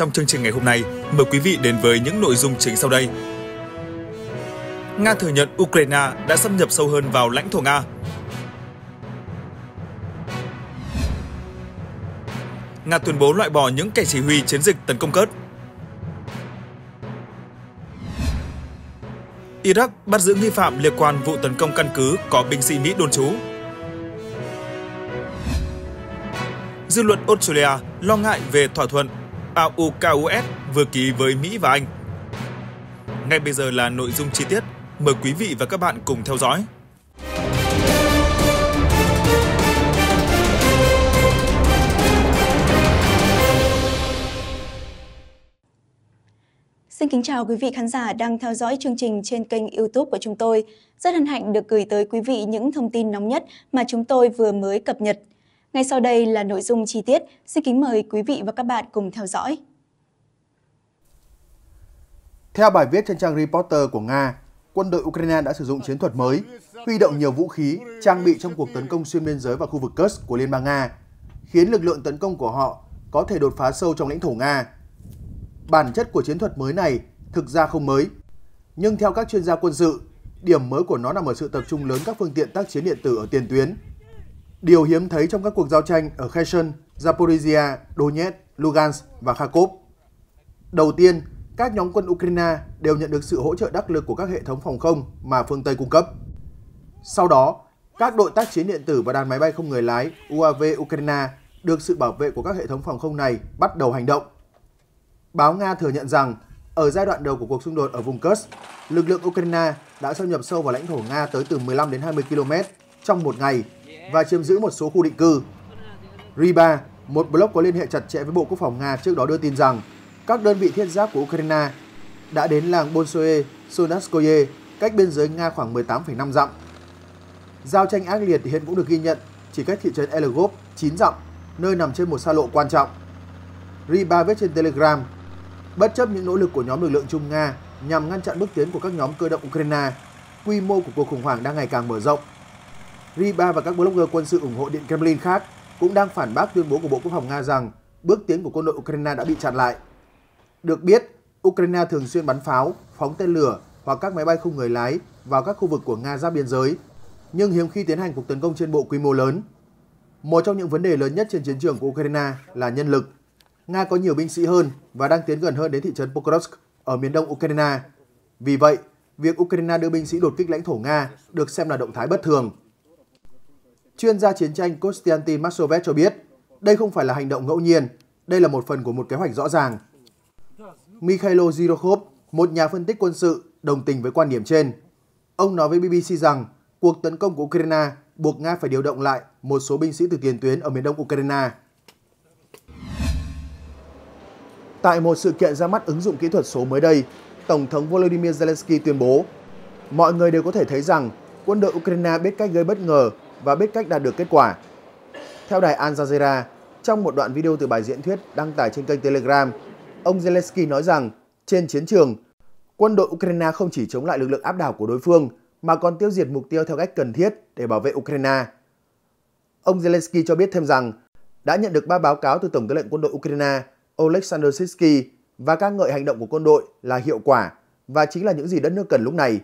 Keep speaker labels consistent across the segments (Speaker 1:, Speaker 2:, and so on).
Speaker 1: trong chương trình ngày hôm nay, mời quý vị đến với những nội dung chính sau đây. Nga thừa nhận Ukraine đã xâm nhập sâu hơn vào lãnh thổ Nga. Nga tuyên bố loại bỏ những kẻ chỉ huy chiến dịch tấn công cất. Iraq bắt giữ nghi phạm liên quan vụ tấn công căn cứ có binh sĩ Mỹ đồn trú. Dư luận Australia lo ngại về thỏa thuận AUKUS vừa ký với Mỹ và Anh. Ngay bây giờ là nội dung chi tiết, mời quý vị và các bạn cùng theo dõi.
Speaker 2: Xin kính chào quý vị khán giả đang theo dõi chương trình trên kênh YouTube của chúng tôi. Rất hân hạnh được gửi tới quý vị những thông tin nóng nhất mà chúng tôi vừa mới cập nhật. Ngay sau đây là nội dung chi tiết, xin kính mời quý vị và các bạn cùng theo dõi.
Speaker 1: Theo bài viết trên trang Reporter của Nga, quân đội Ukraine đã sử dụng chiến thuật mới, huy động nhiều vũ khí, trang bị trong cuộc tấn công xuyên biên giới vào khu vực Kursk của Liên bang Nga, khiến lực lượng tấn công của họ có thể đột phá sâu trong lãnh thổ Nga. Bản chất của chiến thuật mới này thực ra không mới, nhưng theo các chuyên gia quân sự, điểm mới của nó nằm ở sự tập trung lớn các phương tiện tác chiến điện tử ở tiền tuyến – điều hiếm thấy trong các cuộc giao tranh ở Kherson, Zaporizhia, Donetsk, Lugansk và Kharkov. Đầu tiên, các nhóm quân Ukraine đều nhận được sự hỗ trợ đắc lực của các hệ thống phòng không mà phương Tây cung cấp. Sau đó, các đội tác chiến điện tử và đàn máy bay không người lái UAV Ukraine được sự bảo vệ của các hệ thống phòng không này bắt đầu hành động. Báo Nga thừa nhận rằng, ở giai đoạn đầu của cuộc xung đột ở vùng Kursk, lực lượng Ukraine đã xâm nhập sâu vào lãnh thổ Nga tới từ 15 đến 20 km trong một ngày và chiếm giữ một số khu định cư. Riba, một blog có liên hệ chặt chẽ với Bộ Quốc phòng Nga trước đó đưa tin rằng các đơn vị thiết giáp của Ukraine đã đến làng Bolsoe, Sonaskoye, cách biên giới Nga khoảng 18,5 dặm. Giao tranh ác liệt hiện cũng được ghi nhận chỉ cách thị trấn Elgop 9 dặm, nơi nằm trên một xa lộ quan trọng. Riba viết trên Telegram, bất chấp những nỗ lực của nhóm lực lượng Trung Nga nhằm ngăn chặn bước tiến của các nhóm cơ động Ukraine, quy mô của cuộc khủng hoảng đang ngày càng mở rộng Riba và các blogger quân sự ủng hộ Điện Kremlin khác cũng đang phản bác tuyên bố của Bộ Quốc phòng Nga rằng bước tiến của quân đội Ukraine đã bị chặn lại. Được biết, Ukraine thường xuyên bắn pháo, phóng tên lửa hoặc các máy bay không người lái vào các khu vực của Nga giáp biên giới, nhưng hiếm khi tiến hành cuộc tấn công trên bộ quy mô lớn. Một trong những vấn đề lớn nhất trên chiến trường của Ukraine là nhân lực. Nga có nhiều binh sĩ hơn và đang tiến gần hơn đến thị trấn Pokrovsk ở miền đông Ukraine. Vì vậy, việc Ukraine đưa binh sĩ đột kích lãnh thổ Nga được xem là động thái bất thường. Chuyên gia chiến tranh Konstantin Massovet cho biết, đây không phải là hành động ngẫu nhiên, đây là một phần của một kế hoạch rõ ràng. Mikhailo Zirokov, một nhà phân tích quân sự, đồng tình với quan điểm trên. Ông nói với BBC rằng cuộc tấn công của Ukraine buộc Nga phải điều động lại một số binh sĩ từ tiền tuyến ở miền đông Ukraine. Tại một sự kiện ra mắt ứng dụng kỹ thuật số mới đây, Tổng thống Volodymyr Zelensky tuyên bố mọi người đều có thể thấy rằng quân đội Ukraine biết cách gây bất ngờ và biết cách đạt được kết quả. Theo đài Al Jazeera, trong một đoạn video từ bài diễn thuyết đăng tải trên kênh Telegram, ông Zelensky nói rằng trên chiến trường, quân đội Ukraine không chỉ chống lại lực lượng áp đảo của đối phương mà còn tiêu diệt mục tiêu theo cách cần thiết để bảo vệ Ukraine. Ông Zelensky cho biết thêm rằng đã nhận được ba báo cáo từ Tổng tư lệnh quân đội Ukraine Oleksandr Sitsky và ca ngợi hành động của quân đội là hiệu quả và chính là những gì đất nước cần lúc này.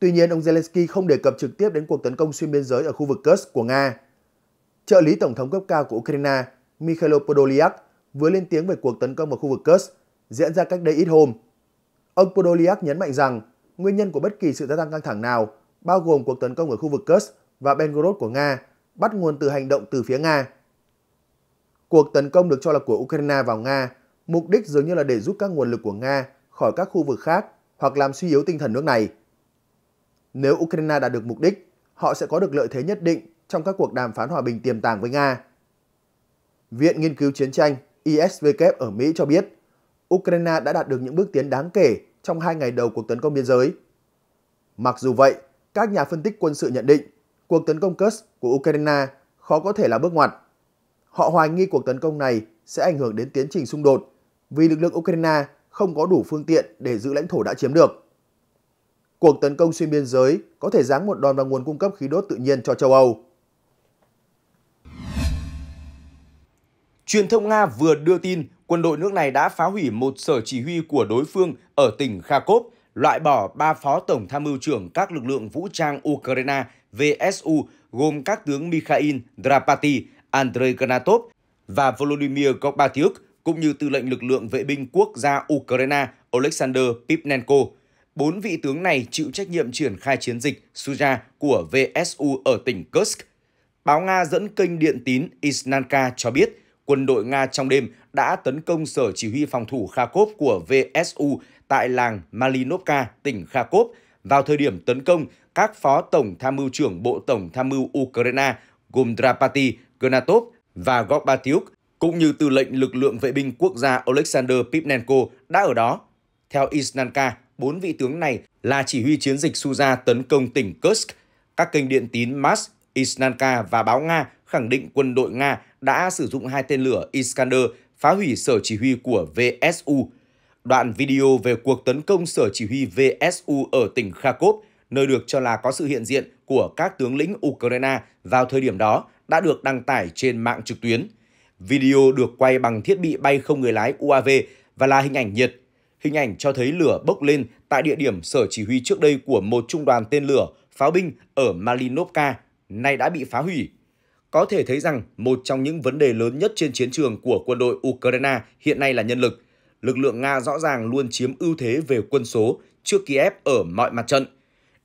Speaker 1: Tuy nhiên, ông Zelensky không đề cập trực tiếp đến cuộc tấn công xuyên biên giới ở khu vực Kursk của Nga. Trợ lý Tổng thống cấp cao của Ukraine Mikhailo Podolyak vừa lên tiếng về cuộc tấn công ở khu vực Kursk diễn ra cách đây ít hôm. Ông Podolyak nhấn mạnh rằng nguyên nhân của bất kỳ sự gia tăng căng thẳng nào, bao gồm cuộc tấn công ở khu vực Kursk và Belgorod của Nga, bắt nguồn từ hành động từ phía Nga. Cuộc tấn công được cho là của Ukraine vào Nga, mục đích dường như là để giúp các nguồn lực của Nga khỏi các khu vực khác hoặc làm suy yếu tinh thần nước này. Nếu Ukraine đạt được mục đích, họ sẽ có được lợi thế nhất định trong các cuộc đàm phán hòa bình tiềm tàng với Nga. Viện Nghiên cứu Chiến tranh ISVK ở Mỹ cho biết, Ukraine đã đạt được những bước tiến đáng kể trong hai ngày đầu cuộc tấn công biên giới. Mặc dù vậy, các nhà phân tích quân sự nhận định cuộc tấn công Kursk của Ukraine khó có thể là bước ngoặt. Họ hoài nghi cuộc tấn công này sẽ ảnh hưởng đến tiến trình xung đột vì lực lượng Ukraine không có đủ phương tiện để giữ lãnh thổ đã chiếm được cuộc tấn công xuyên biên giới có thể giáng một đòn vào nguồn cung cấp khí đốt tự nhiên cho châu Âu.
Speaker 2: Truyền thông Nga vừa đưa tin quân đội nước này đã phá hủy một sở chỉ huy của đối phương ở tỉnh Kharkov, loại bỏ ba phó tổng tham mưu trưởng các lực lượng vũ trang Ukraine VSU gồm các tướng Mikhail Drapati, Andrei Granatov và Volodymyr Gorbatyuk, cũng như tư lệnh lực lượng vệ binh quốc gia Ukraine Oleksandr Pipnenko bốn vị tướng này chịu trách nhiệm triển khai chiến dịch Suja của VSU ở tỉnh Kursk. Báo Nga dẫn kênh điện tín Isnanka cho biết quân đội Nga trong đêm đã tấn công sở chỉ huy phòng thủ Kharkov của VSU tại làng Malinovka, tỉnh Kharkov. Vào thời điểm tấn công, các phó tổng tham mưu trưởng Bộ Tổng tham mưu Ukraine gồm Drapati, Gnatov và Gorbatiuk cũng như tư lệnh lực lượng vệ binh quốc gia Alexander Pivnenko đã ở đó. Theo Isnanka, bốn vị tướng này là chỉ huy chiến dịch Suza tấn công tỉnh Kursk. Các kênh điện tín Mas, Isnanka và báo Nga khẳng định quân đội Nga đã sử dụng hai tên lửa Iskander phá hủy sở chỉ huy của VSU. Đoạn video về cuộc tấn công sở chỉ huy VSU ở tỉnh Kharkov, nơi được cho là có sự hiện diện của các tướng lĩnh Ukraine vào thời điểm đó đã được đăng tải trên mạng trực tuyến. Video được quay bằng thiết bị bay không người lái UAV và là hình ảnh nhiệt Hình ảnh cho thấy lửa bốc lên tại địa điểm sở chỉ huy trước đây của một trung đoàn tên lửa, pháo binh ở Malinovka, nay đã bị phá hủy. Có thể thấy rằng một trong những vấn đề lớn nhất trên chiến trường của quân đội Ukraine hiện nay là nhân lực. Lực lượng Nga rõ ràng luôn chiếm ưu thế về quân số trước Kiev ở mọi mặt trận.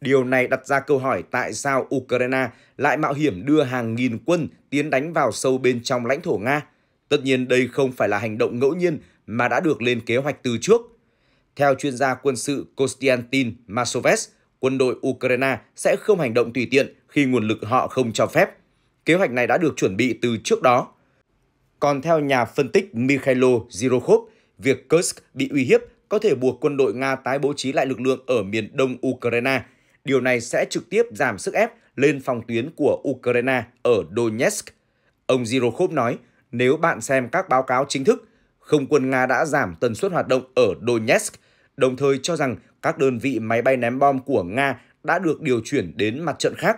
Speaker 2: Điều này đặt ra câu hỏi tại sao Ukraine lại mạo hiểm đưa hàng nghìn quân tiến đánh vào sâu bên trong lãnh thổ Nga. Tất nhiên đây không phải là hành động ngẫu nhiên mà đã được lên kế hoạch từ trước. Theo chuyên gia quân sự Konstantin Masoves, quân đội Ukraine sẽ không hành động tùy tiện khi nguồn lực họ không cho phép. Kế hoạch này đã được chuẩn bị từ trước đó. Còn theo nhà phân tích Mikhailo Zirokhov, việc Kursk bị uy hiếp có thể buộc quân đội Nga tái bố trí lại lực lượng ở miền đông Ukraine. Điều này sẽ trực tiếp giảm sức ép lên phòng tuyến của Ukraine ở Donetsk. Ông Zirokhov nói, nếu bạn xem các báo cáo chính thức, không quân Nga đã giảm tần suất hoạt động ở Donetsk đồng thời cho rằng các đơn vị máy bay ném bom của Nga đã được điều chuyển đến mặt trận khác.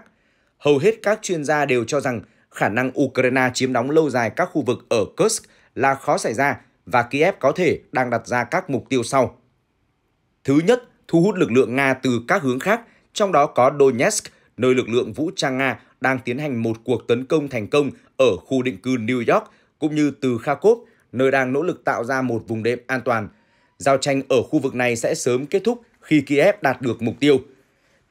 Speaker 2: Hầu hết các chuyên gia đều cho rằng khả năng Ukraine chiếm đóng lâu dài các khu vực ở Kursk là khó xảy ra và Kiev có thể đang đặt ra các mục tiêu sau. Thứ nhất, thu hút lực lượng Nga từ các hướng khác, trong đó có Donetsk, nơi lực lượng vũ trang Nga đang tiến hành một cuộc tấn công thành công ở khu định cư New York, cũng như từ Kharkov, nơi đang nỗ lực tạo ra một vùng đệm an toàn Giao tranh ở khu vực này sẽ sớm kết thúc khi Kiev đạt được mục tiêu.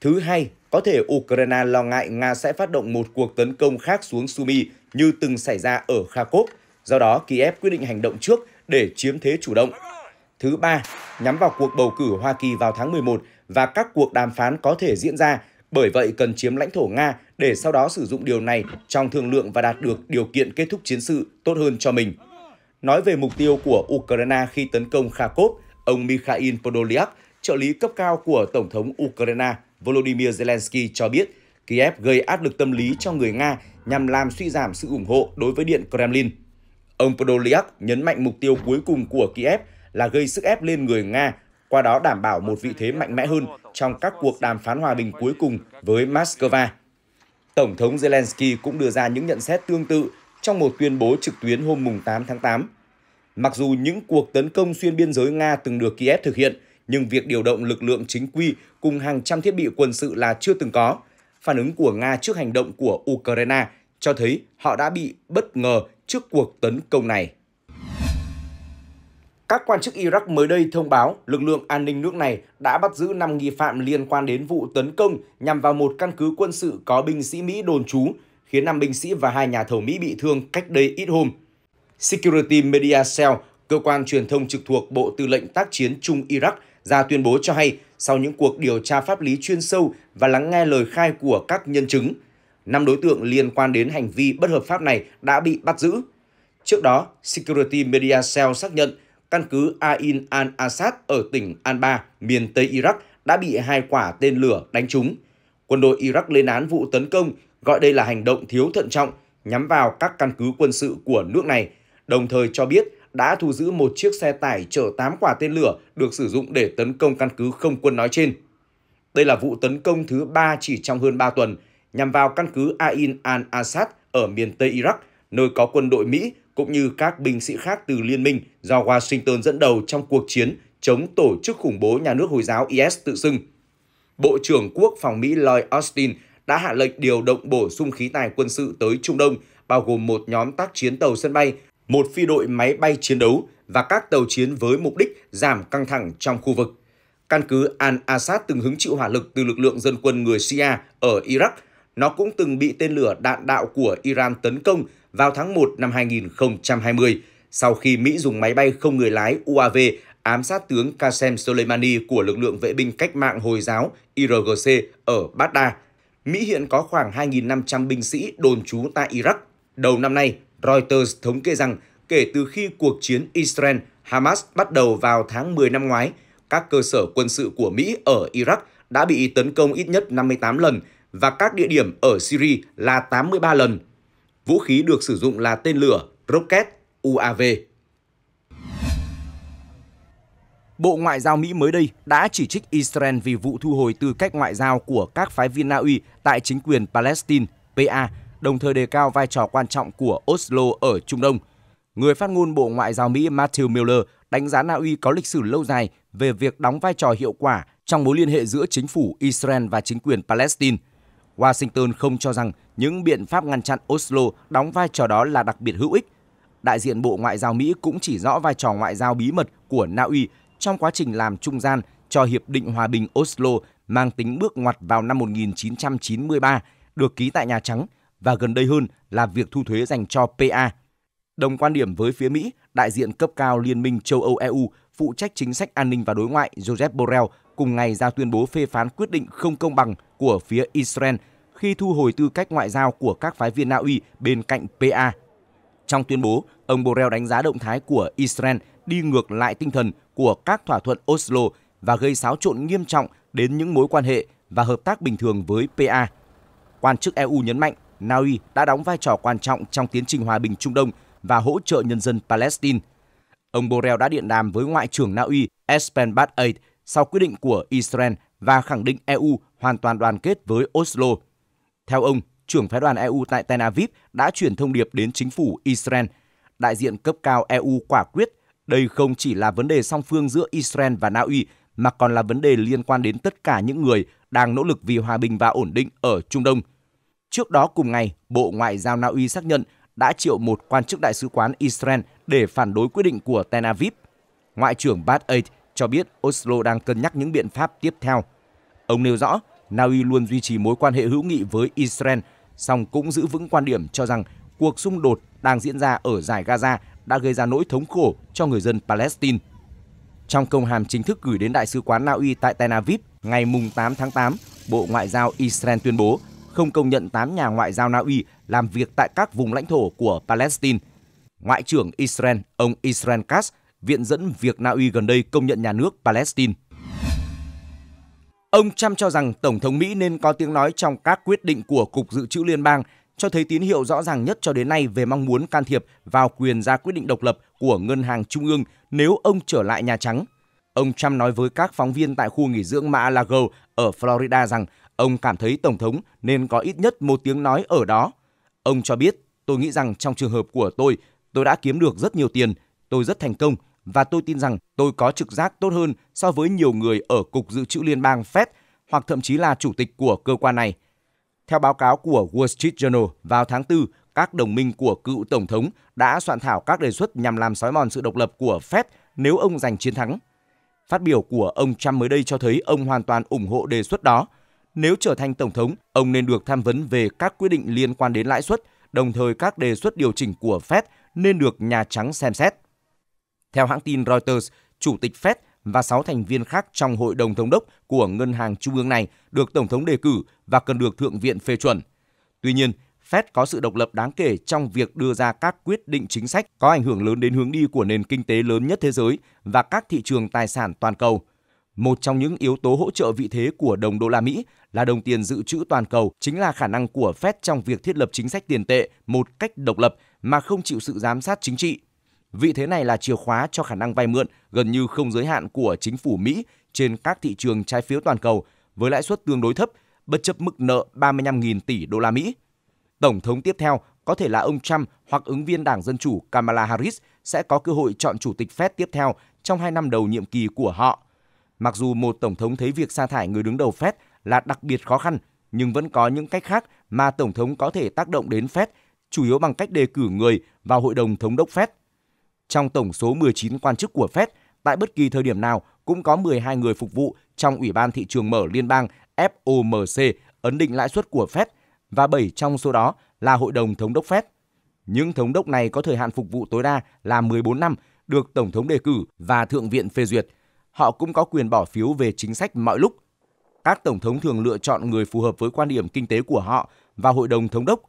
Speaker 2: Thứ hai, có thể Ukraine lo ngại Nga sẽ phát động một cuộc tấn công khác xuống Sumy như từng xảy ra ở Kharkov. Do đó, Kiev quyết định hành động trước để chiếm thế chủ động. Thứ ba, nhắm vào cuộc bầu cử Hoa Kỳ vào tháng 11 và các cuộc đàm phán có thể diễn ra, bởi vậy cần chiếm lãnh thổ Nga để sau đó sử dụng điều này trong thương lượng và đạt được điều kiện kết thúc chiến sự tốt hơn cho mình. Nói về mục tiêu của Ukraine khi tấn công Kharkov, ông Mikhail Podolyak, trợ lý cấp cao của Tổng thống Ukraine Volodymyr Zelensky cho biết Kiev gây áp lực tâm lý cho người Nga nhằm làm suy giảm sự ủng hộ đối với Điện Kremlin. Ông Podolyak nhấn mạnh mục tiêu cuối cùng của Kiev là gây sức ép lên người Nga, qua đó đảm bảo một vị thế mạnh mẽ hơn trong các cuộc đàm phán hòa bình cuối cùng với Moscow. Tổng thống Zelensky cũng đưa ra những nhận xét tương tự trong một tuyên bố trực tuyến hôm 8 tháng 8. Mặc dù những cuộc tấn công xuyên biên giới Nga từng được Kiev thực hiện, nhưng việc điều động lực lượng chính quy cùng hàng trăm thiết bị quân sự là chưa từng có. Phản ứng của Nga trước hành động của Ukraine cho thấy họ đã bị bất ngờ trước cuộc tấn công này. Các quan chức Iraq mới đây thông báo lực lượng an ninh nước này đã bắt giữ 5 nghi phạm liên quan đến vụ tấn công nhằm vào một căn cứ quân sự có binh sĩ Mỹ đồn trú, khiến 5 binh sĩ và hai nhà thầu Mỹ bị thương cách đây ít hôm. Security Media Cell, cơ quan truyền thông trực thuộc Bộ Tư lệnh Tác chiến Trung Iraq, ra tuyên bố cho hay sau những cuộc điều tra pháp lý chuyên sâu và lắng nghe lời khai của các nhân chứng, năm đối tượng liên quan đến hành vi bất hợp pháp này đã bị bắt giữ. Trước đó, Security Media Cell xác nhận căn cứ Ain al-Assad ở tỉnh Anba, miền Tây Iraq đã bị hai quả tên lửa đánh trúng. Quân đội Iraq lên án vụ tấn công, gọi đây là hành động thiếu thận trọng nhắm vào các căn cứ quân sự của nước này đồng thời cho biết đã thu giữ một chiếc xe tải chở 8 quả tên lửa được sử dụng để tấn công căn cứ không quân nói trên. Đây là vụ tấn công thứ 3 chỉ trong hơn 3 tuần, nhằm vào căn cứ Ain al-Assad ở miền Tây Iraq, nơi có quân đội Mỹ cũng như các binh sĩ khác từ liên minh do Washington dẫn đầu trong cuộc chiến chống tổ chức khủng bố nhà nước Hồi giáo IS tự xưng. Bộ trưởng Quốc phòng Mỹ Lloyd Austin đã hạ lệnh điều động bổ sung khí tài quân sự tới Trung Đông, bao gồm một nhóm tác chiến tàu sân bay một phi đội máy bay chiến đấu và các tàu chiến với mục đích giảm căng thẳng trong khu vực. Căn cứ Al-Assad từng hứng chịu hỏa lực từ lực lượng dân quân người Shia ở Iraq. Nó cũng từng bị tên lửa đạn đạo của Iran tấn công vào tháng 1 năm 2020 sau khi Mỹ dùng máy bay không người lái UAV ám sát tướng Qasem Soleimani của lực lượng vệ binh cách mạng Hồi giáo IRGC ở Baghdad. Mỹ hiện có khoảng 2.500 binh sĩ đồn trú tại Iraq. Đầu năm nay, Reuters thống kê rằng kể từ khi cuộc chiến Israel-Hamas bắt đầu vào tháng 10 năm ngoái, các cơ sở quân sự của Mỹ ở Iraq đã bị tấn công ít nhất 58 lần và các địa điểm ở Syria là 83 lần. Vũ khí được sử dụng là tên lửa, rocket, UAV. Bộ Ngoại giao Mỹ mới đây đã chỉ trích Israel vì vụ thu hồi tư cách ngoại giao của các phái viên Na Uy tại chính quyền Palestine, PA, đồng thời đề cao vai trò quan trọng của Oslo ở Trung Đông. Người phát ngôn Bộ Ngoại giao Mỹ Matthew Miller đánh giá Na Uy có lịch sử lâu dài về việc đóng vai trò hiệu quả trong mối liên hệ giữa chính phủ Israel và chính quyền Palestine. Washington không cho rằng những biện pháp ngăn chặn Oslo đóng vai trò đó là đặc biệt hữu ích. Đại diện Bộ Ngoại giao Mỹ cũng chỉ rõ vai trò ngoại giao bí mật của Na Uy trong quá trình làm trung gian cho Hiệp định Hòa bình Oslo mang tính bước ngoặt vào năm 1993 được ký tại Nhà Trắng và gần đây hơn là việc thu thuế dành cho PA. Đồng quan điểm với phía Mỹ, đại diện cấp cao Liên minh châu Âu EU phụ trách chính sách an ninh và đối ngoại Joseph Borrell cùng ngày ra tuyên bố phê phán quyết định không công bằng của phía Israel khi thu hồi tư cách ngoại giao của các phái viên Na Uy bên cạnh PA. Trong tuyên bố, ông Borrell đánh giá động thái của Israel đi ngược lại tinh thần của các thỏa thuận Oslo và gây xáo trộn nghiêm trọng đến những mối quan hệ và hợp tác bình thường với PA. Quan chức EU nhấn mạnh Na Uy đã đóng vai trò quan trọng trong tiến trình hòa bình Trung Đông và hỗ trợ nhân dân Palestine. Ông Borrell đã điện đàm với Ngoại trưởng Na Uy Espen Barth Aid sau quyết định của Israel và khẳng định EU hoàn toàn đoàn kết với Oslo. Theo ông, trưởng phái đoàn EU tại Tel Aviv đã chuyển thông điệp đến chính phủ Israel. Đại diện cấp cao EU quả quyết đây không chỉ là vấn đề song phương giữa Israel và Na Uy mà còn là vấn đề liên quan đến tất cả những người đang nỗ lực vì hòa bình và ổn định ở Trung Đông – Trước đó cùng ngày, Bộ Ngoại giao Na Uy xác nhận đã triệu một quan chức đại sứ quán Israel để phản đối quyết định của Tel Aviv. Ngoại trưởng Bart Aid cho biết Oslo đang cân nhắc những biện pháp tiếp theo. Ông nêu rõ, Na Uy luôn duy trì mối quan hệ hữu nghị với Israel, song cũng giữ vững quan điểm cho rằng cuộc xung đột đang diễn ra ở giải Gaza đã gây ra nỗi thống khổ cho người dân Palestine. Trong công hàm chính thức gửi đến Đại sứ quán Na Uy tại Tel Aviv ngày 8 tháng 8, Bộ Ngoại giao Israel tuyên bố không công nhận 8 nhà ngoại giao Na Uy làm việc tại các vùng lãnh thổ của Palestine. Ngoại trưởng Israel, ông Israel Katz, viện dẫn việc Na Uy gần đây công nhận nhà nước Palestine. Ông Trump cho rằng Tổng thống Mỹ nên có tiếng nói trong các quyết định của Cục Dự trữ Liên bang, cho thấy tín hiệu rõ ràng nhất cho đến nay về mong muốn can thiệp vào quyền ra quyết định độc lập của Ngân hàng Trung ương nếu ông trở lại Nhà Trắng. Ông Trump nói với các phóng viên tại khu nghỉ dưỡng Mar-a-Lago ở Florida rằng Ông cảm thấy Tổng thống nên có ít nhất một tiếng nói ở đó. Ông cho biết, tôi nghĩ rằng trong trường hợp của tôi, tôi đã kiếm được rất nhiều tiền, tôi rất thành công và tôi tin rằng tôi có trực giác tốt hơn so với nhiều người ở Cục Dự trữ Liên bang Fed hoặc thậm chí là chủ tịch của cơ quan này. Theo báo cáo của Wall Street Journal vào tháng 4, các đồng minh của cựu Tổng thống đã soạn thảo các đề xuất nhằm làm sói mòn sự độc lập của Fed nếu ông giành chiến thắng. Phát biểu của ông Trump mới đây cho thấy ông hoàn toàn ủng hộ đề xuất đó nếu trở thành tổng thống, ông nên được tham vấn về các quyết định liên quan đến lãi suất, đồng thời các đề xuất điều chỉnh của Fed nên được Nhà Trắng xem xét. Theo hãng tin Reuters, Chủ tịch Fed và 6 thành viên khác trong Hội đồng Thống đốc của ngân hàng trung ương này được Tổng thống đề cử và cần được Thượng viện phê chuẩn. Tuy nhiên, Fed có sự độc lập đáng kể trong việc đưa ra các quyết định chính sách có ảnh hưởng lớn đến hướng đi của nền kinh tế lớn nhất thế giới và các thị trường tài sản toàn cầu – một trong những yếu tố hỗ trợ vị thế của đồng đô la Mỹ là đồng tiền dự trữ toàn cầu chính là khả năng của Fed trong việc thiết lập chính sách tiền tệ một cách độc lập mà không chịu sự giám sát chính trị. Vị thế này là chìa khóa cho khả năng vay mượn gần như không giới hạn của chính phủ Mỹ trên các thị trường trái phiếu toàn cầu với lãi suất tương đối thấp, bất chấp mức nợ 35.000 tỷ đô la Mỹ. Tổng thống tiếp theo có thể là ông Trump hoặc ứng viên Đảng Dân Chủ Kamala Harris sẽ có cơ hội chọn chủ tịch Fed tiếp theo trong hai năm đầu nhiệm kỳ của họ – Mặc dù một tổng thống thấy việc sa thải người đứng đầu Fed là đặc biệt khó khăn, nhưng vẫn có những cách khác mà tổng thống có thể tác động đến Fed, chủ yếu bằng cách đề cử người vào hội đồng thống đốc Fed. Trong tổng số 19 quan chức của Fed, tại bất kỳ thời điểm nào cũng có 12 người phục vụ trong Ủy ban thị trường mở liên bang FOMC ấn định lãi suất của Fed và 7 trong số đó là hội đồng thống đốc Fed. Những thống đốc này có thời hạn phục vụ tối đa là 14 năm, được tổng thống đề cử và thượng viện phê duyệt họ cũng có quyền bỏ phiếu về chính sách mọi lúc. Các tổng thống thường lựa chọn người phù hợp với quan điểm kinh tế của họ vào hội đồng thống đốc.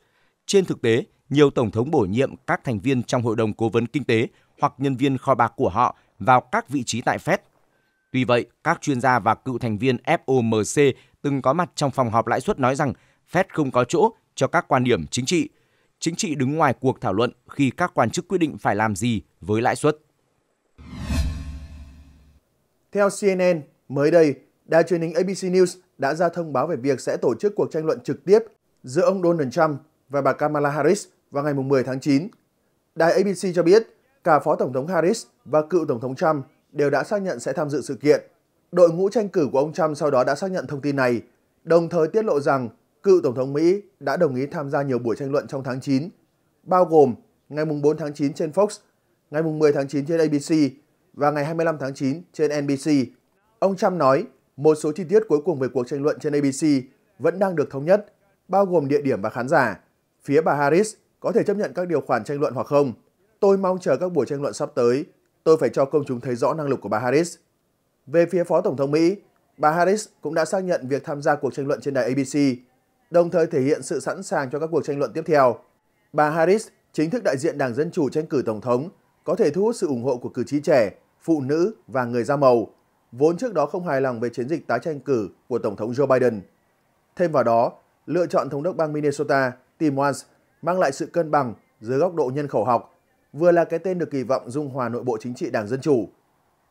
Speaker 2: Trên thực tế, nhiều tổng thống bổ nhiệm các thành viên trong hội đồng cố vấn kinh tế hoặc nhân viên kho bạc của họ vào các vị trí tại Fed. Tuy vậy, các chuyên gia và cựu thành viên FOMC từng có mặt trong phòng họp lãi suất nói rằng Fed không có chỗ cho các quan điểm chính trị. Chính trị đứng ngoài cuộc thảo luận khi các quan chức quyết định phải làm gì với lãi suất.
Speaker 1: Theo CNN, mới đây, đài truyền hình ABC News đã ra thông báo về việc sẽ tổ chức cuộc tranh luận trực tiếp giữa ông Donald Trump và bà Kamala Harris vào ngày 10 tháng 9. Đài ABC cho biết cả Phó Tổng thống Harris và cựu Tổng thống Trump đều đã xác nhận sẽ tham dự sự kiện. Đội ngũ tranh cử của ông Trump sau đó đã xác nhận thông tin này, đồng thời tiết lộ rằng cựu Tổng thống Mỹ đã đồng ý tham gia nhiều buổi tranh luận trong tháng 9, bao gồm ngày 4 tháng 9 trên Fox, ngày 10 tháng 9 trên ABC vào ngày 25 tháng 9 trên NBC. Ông Trump nói một số chi tiết cuối cùng về cuộc tranh luận trên ABC vẫn đang được thống nhất, bao gồm địa điểm và khán giả. Phía bà Harris có thể chấp nhận các điều khoản tranh luận hoặc không. Tôi mong chờ các buổi tranh luận sắp tới. Tôi phải cho công chúng thấy rõ năng lực của bà Harris. Về phía Phó Tổng thống Mỹ, bà Harris cũng đã xác nhận việc tham gia cuộc tranh luận trên đài ABC, đồng thời thể hiện sự sẵn sàng cho các cuộc tranh luận tiếp theo. Bà Harris, chính thức đại diện Đảng Dân Chủ tranh cử Tổng thống, có thể thu hút sự ủng hộ của cử tri trẻ phụ nữ và người da màu, vốn trước đó không hài lòng về chiến dịch tái tranh cử của Tổng thống Joe Biden. Thêm vào đó, lựa chọn thống đốc bang Minnesota Tim Walz mang lại sự cân bằng dưới góc độ nhân khẩu học, vừa là cái tên được kỳ vọng dung hòa nội bộ chính trị Đảng Dân Chủ.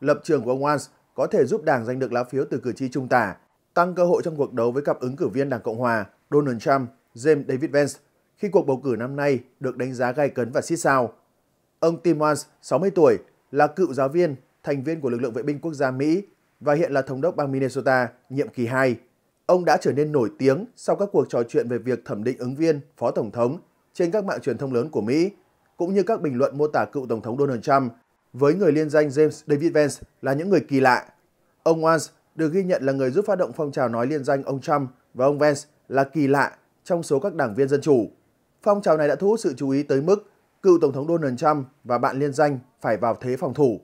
Speaker 1: Lập trường của ông Walz có thể giúp Đảng giành được lá phiếu từ cử tri trung tả, tăng cơ hội trong cuộc đấu với cặp ứng cử viên Đảng Cộng Hòa Donald Trump, James David Vance khi cuộc bầu cử năm nay được đánh giá gay cấn và xít sao. Ông Tim Walz, 60 tuổi, là cựu giáo viên thành viên của lực lượng vệ binh quốc gia Mỹ và hiện là thống đốc bang Minnesota nhiệm kỳ 2. Ông đã trở nên nổi tiếng sau các cuộc trò chuyện về việc thẩm định ứng viên phó tổng thống trên các mạng truyền thông lớn của Mỹ, cũng như các bình luận mô tả cựu tổng thống Donald Trump với người liên danh James David Vance là những người kỳ lạ. Ông Vance được ghi nhận là người giúp phát động phong trào nói liên danh ông Trump và ông Vance là kỳ lạ trong số các đảng viên dân chủ. Phong trào này đã thu hút sự chú ý tới mức cựu tổng thống Donald Trump và bạn liên danh phải vào thế phòng thủ.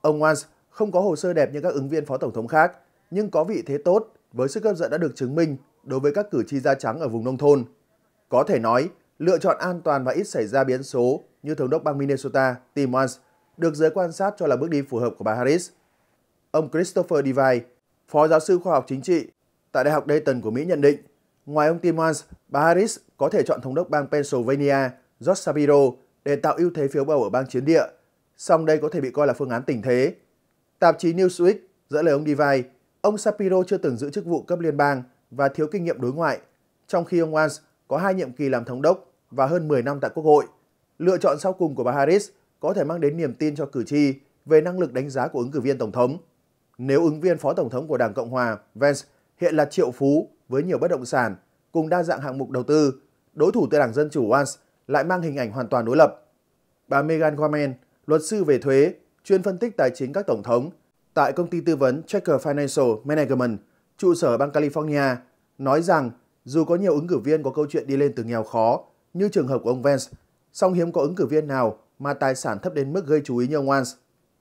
Speaker 1: Ông Wans không có hồ sơ đẹp như các ứng viên phó tổng thống khác, nhưng có vị thế tốt với sức hấp dẫn đã được chứng minh đối với các cử tri da trắng ở vùng nông thôn. Có thể nói, lựa chọn an toàn và ít xảy ra biến số như thống đốc bang Minnesota Tim Walz được giới quan sát cho là bước đi phù hợp của bà Harris. Ông Christopher Devine, phó giáo sư khoa học chính trị tại Đại học Dayton của Mỹ nhận định, ngoài ông Tim Walz, bà Harris có thể chọn thống đốc bang Pennsylvania George Shapiro để tạo ưu thế phiếu bầu ở bang chiến địa song đây có thể bị coi là phương án tình thế. Tạp chí Newsweek dẫn lời ông Divay, ông Shapiro chưa từng giữ chức vụ cấp liên bang và thiếu kinh nghiệm đối ngoại, trong khi ông Walz có hai nhiệm kỳ làm thống đốc và hơn 10 năm tại Quốc hội. Lựa chọn sau cùng của bà Harris có thể mang đến niềm tin cho cử tri về năng lực đánh giá của ứng cử viên tổng thống. Nếu ứng viên phó tổng thống của Đảng Cộng hòa Vance hiện là triệu phú với nhiều bất động sản cùng đa dạng hạng mục đầu tư, đối thủ từ Đảng Dân chủ Walz lại mang hình ảnh hoàn toàn đối lập. Bà Megan Gorman luật sư về thuế, chuyên phân tích tài chính các tổng thống tại công ty tư vấn Checker Financial Management, trụ sở bang California, nói rằng dù có nhiều ứng cử viên có câu chuyện đi lên từ nghèo khó, như trường hợp của ông Vance, song hiếm có ứng cử viên nào mà tài sản thấp đến mức gây chú ý như ông Vance.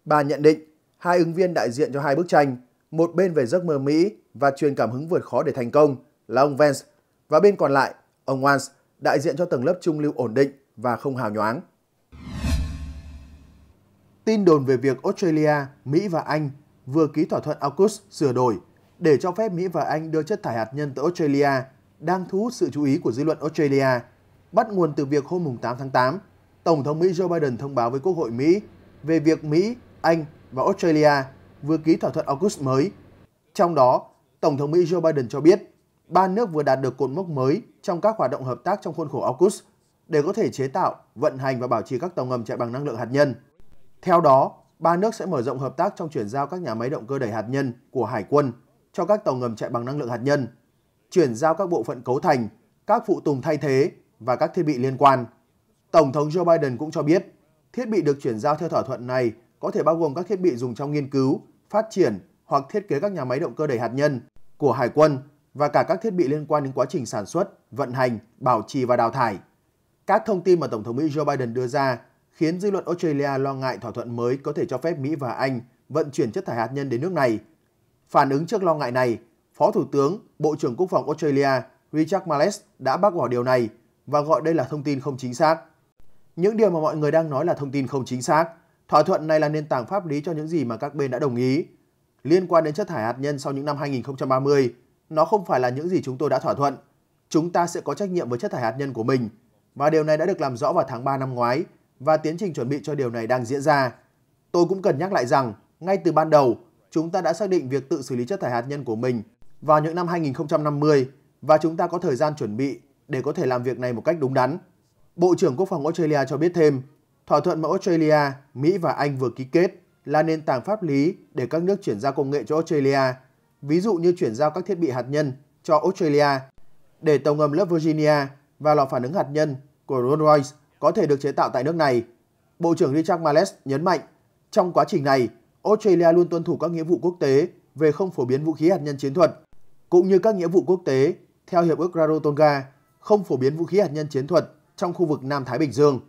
Speaker 1: Bà nhận định, hai ứng viên đại diện cho hai bức tranh, một bên về giấc mơ Mỹ và truyền cảm hứng vượt khó để thành công là ông Vance, và bên còn lại, ông Vance đại diện cho tầng lớp trung lưu ổn định và không hào nhoáng tin đồn về việc Australia, Mỹ và Anh vừa ký thỏa thuận AUKUS sửa đổi để cho phép Mỹ và Anh đưa chất thải hạt nhân tới Australia đang thu hút sự chú ý của dư luận Australia, bắt nguồn từ việc hôm 8 tháng 8, Tổng thống Mỹ Joe Biden thông báo với Quốc hội Mỹ về việc Mỹ, Anh và Australia vừa ký thỏa thuận AUKUS mới. Trong đó, Tổng thống Mỹ Joe Biden cho biết, ba nước vừa đạt được cột mốc mới trong các hoạt động hợp tác trong khuôn khổ AUKUS để có thể chế tạo, vận hành và bảo trì các tàu ngầm chạy bằng năng lượng hạt nhân. Theo đó, ba nước sẽ mở rộng hợp tác trong chuyển giao các nhà máy động cơ đẩy hạt nhân của Hải quân cho các tàu ngầm chạy bằng năng lượng hạt nhân, chuyển giao các bộ phận cấu thành, các phụ tùng thay thế và các thiết bị liên quan. Tổng thống Joe Biden cũng cho biết, thiết bị được chuyển giao theo thỏa thuận này có thể bao gồm các thiết bị dùng trong nghiên cứu, phát triển hoặc thiết kế các nhà máy động cơ đẩy hạt nhân của Hải quân và cả các thiết bị liên quan đến quá trình sản xuất, vận hành, bảo trì và đào thải. Các thông tin mà Tổng thống Mỹ Joe Biden đưa ra khiến dư luận Australia lo ngại thỏa thuận mới có thể cho phép Mỹ và Anh vận chuyển chất thải hạt nhân đến nước này. Phản ứng trước lo ngại này, Phó Thủ tướng, Bộ trưởng Quốc phòng Australia Richard Marles đã bác bỏ điều này và gọi đây là thông tin không chính xác. Những điều mà mọi người đang nói là thông tin không chính xác. Thỏa thuận này là nền tảng pháp lý cho những gì mà các bên đã đồng ý. Liên quan đến chất thải hạt nhân sau những năm 2030, nó không phải là những gì chúng tôi đã thỏa thuận. Chúng ta sẽ có trách nhiệm với chất thải hạt nhân của mình. Và điều này đã được làm rõ vào tháng 3 năm ngoái và tiến trình chuẩn bị cho điều này đang diễn ra. Tôi cũng cần nhắc lại rằng, ngay từ ban đầu, chúng ta đã xác định việc tự xử lý chất thải hạt nhân của mình vào những năm 2050 và chúng ta có thời gian chuẩn bị để có thể làm việc này một cách đúng đắn. Bộ trưởng Quốc phòng Australia cho biết thêm, thỏa thuận mà Australia, Mỹ và Anh vừa ký kết là nền tảng pháp lý để các nước chuyển giao công nghệ cho Australia, ví dụ như chuyển giao các thiết bị hạt nhân cho Australia để tàu ngầm lớp Virginia và lò phản ứng hạt nhân của Rolls-Royce có thể được chế tạo tại nước này. Bộ trưởng Richard Males nhấn mạnh, trong quá trình này, Australia luôn tuân thủ các nghĩa vụ quốc tế về không phổ biến vũ khí hạt nhân chiến thuật, cũng như các nghĩa vụ quốc tế theo Hiệp ước Rarotonga không phổ biến vũ khí hạt nhân chiến thuật trong khu vực Nam Thái Bình Dương.